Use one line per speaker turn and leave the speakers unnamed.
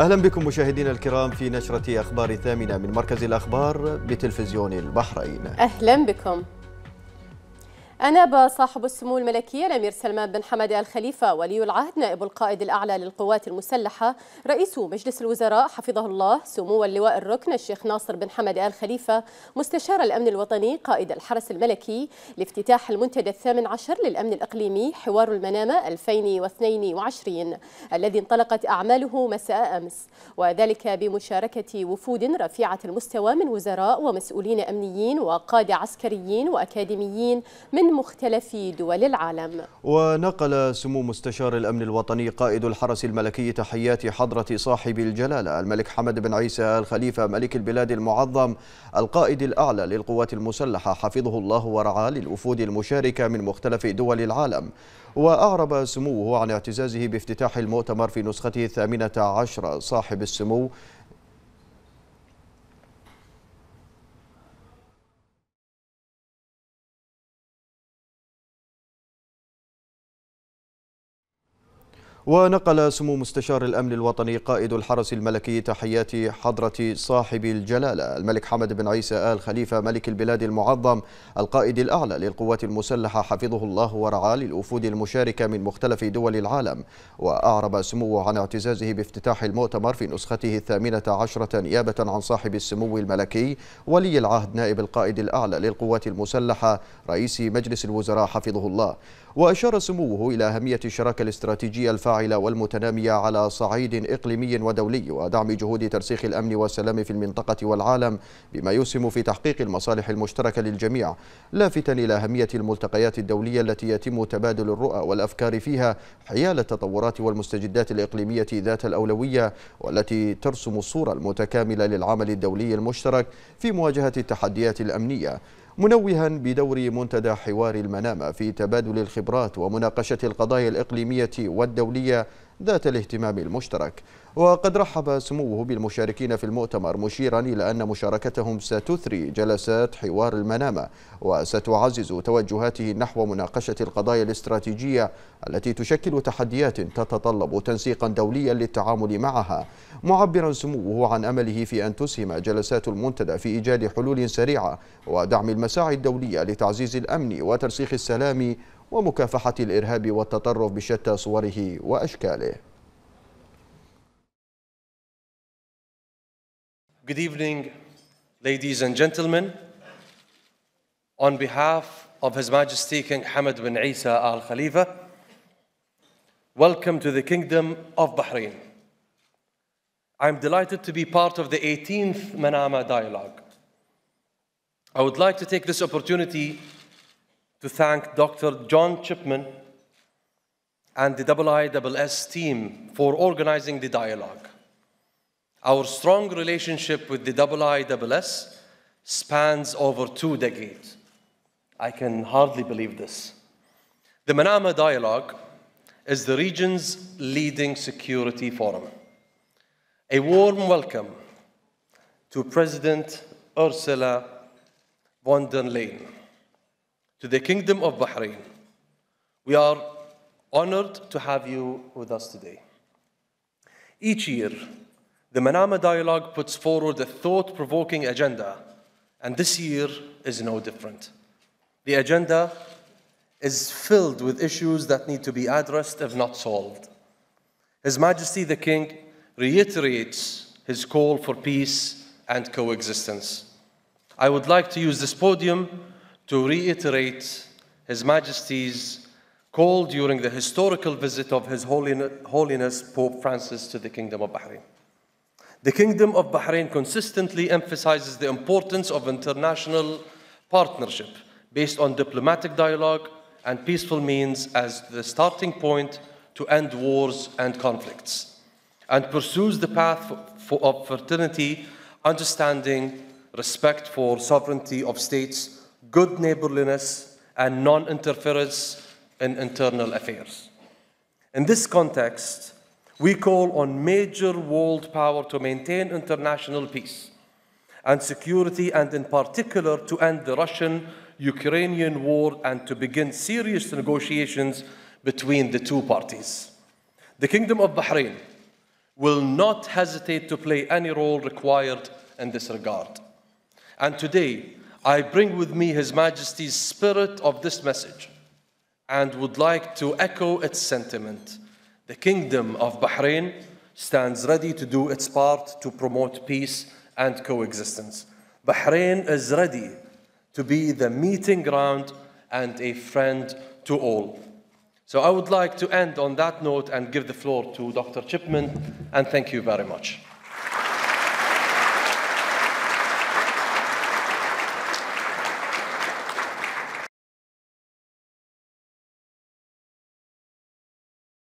أهلا بكم مشاهدينا الكرام في نشرة أخبار ثامنة من مركز الأخبار بتلفزيون البحرين
أهلا بكم أناب صاحب السمو الملكي الأمير سلمان بن حمد آل خليفة ولي العهد نائب القائد الأعلى للقوات المسلحة رئيس مجلس الوزراء حفظه الله سمو اللواء الركن الشيخ ناصر بن حمد آل خليفة مستشار الأمن الوطني قائد الحرس الملكي لافتتاح المنتدى الثامن عشر للأمن الإقليمي حوار المنامة 2022 الذي انطلقت أعماله مساء أمس وذلك بمشاركة وفود رفيعة المستوى من وزراء ومسؤولين أمنيين وقادة عسكريين وأكاديميين من من مختلف دول العالم
ونقل سمو مستشار الأمن الوطني قائد الحرس الملكي تحيات حضرة صاحب الجلالة الملك حمد بن عيسى الخليفة ملك البلاد المعظم القائد الأعلى للقوات المسلحة حفظه الله ورعاه للوفود المشاركة من مختلف دول العالم وأعرب سموه عن اعتزازه بافتتاح المؤتمر في نسخته الثامنة عشر صاحب السمو
ونقل سمو مستشار الأمن
الوطني قائد الحرس الملكي تحيات حضرة صاحب الجلالة الملك حمد بن عيسى آل خليفة ملك البلاد المعظم القائد الأعلى للقوات المسلحة حفظه الله ورعاه للوفود المشاركة من مختلف دول العالم وأعرب سموه عن اعتزازه بافتتاح المؤتمر في نسخته الثامنة عشرة نيابة عن صاحب السمو الملكي ولي العهد نائب القائد الأعلى للقوات المسلحة رئيس مجلس الوزراء حفظه الله وأشار سموه إلى أهمية الشراكة الاستراتيجية الفاعلة الفاعلة والمتنامية على صعيد إقليمي ودولي ودعم جهود ترسيخ الأمن والسلام في المنطقة والعالم بما يسهم في تحقيق المصالح المشتركة للجميع لافتا إلى أهمية الملتقيات الدولية التي يتم تبادل الرؤى والأفكار فيها حيال التطورات والمستجدات الإقليمية ذات الأولوية والتي ترسم الصورة المتكاملة للعمل الدولي المشترك في مواجهة التحديات الأمنية منوها بدور منتدى حوار المنامة في تبادل الخبرات ومناقشة القضايا الإقليمية والدولية ذات الاهتمام المشترك وقد رحب سموه بالمشاركين في المؤتمر مشيرا إلى أن مشاركتهم ستثري جلسات حوار المنامة وستعزز توجهاته نحو مناقشة القضايا الاستراتيجية التي تشكل تحديات تتطلب تنسيقا دوليا للتعامل معها معبرا سموه عن أمله في أن تسهم جلسات المنتدى في إيجاد حلول سريعة ودعم المساعي الدولية لتعزيز الأمن وترسيخ السلام ومكافحة الإرهاب والتطرف بشتى صوره وأشكاله
Good evening, ladies and gentlemen. On behalf of His Majesty King Hamad bin Isa Al Khalifa, welcome to the Kingdom of Bahrain. I'm delighted to be part of the 18th Manama Dialogue. I would like to take this opportunity to thank Dr. John Chipman and the IISS team for organizing the dialogue. Our strong relationship with the IISS spans over two decades. I can hardly believe this. The Manama Dialogue is the region's leading security forum. A warm welcome to President Ursula von der Leyen to the Kingdom of Bahrain. We are honored to have you with us today. Each year, the Manama Dialogue puts forward a thought provoking agenda, and this year is no different. The agenda is filled with issues that need to be addressed if not solved. His Majesty the King reiterates his call for peace and coexistence. I would like to use this podium to reiterate His Majesty's call during the historical visit of His Holiness Pope Francis to the Kingdom of Bahrain. The Kingdom of Bahrain consistently emphasizes the importance of international partnership based on diplomatic dialogue and peaceful means as the starting point to end wars and conflicts, and pursues the path of fraternity, understanding, respect for sovereignty of states good neighborliness, and non interference in internal affairs. In this context, we call on major world power to maintain international peace and security, and in particular to end the Russian Ukrainian war and to begin serious negotiations between the two parties. The Kingdom of Bahrain will not hesitate to play any role required in this regard. And today, I bring with me His Majesty's spirit of this message and would like to echo its sentiment. The Kingdom of Bahrain stands ready to do its part to promote peace and coexistence. Bahrain is ready to be the meeting ground and a friend to all. So I would like to end on that note and give the floor to Dr. Chipman, and thank you very much.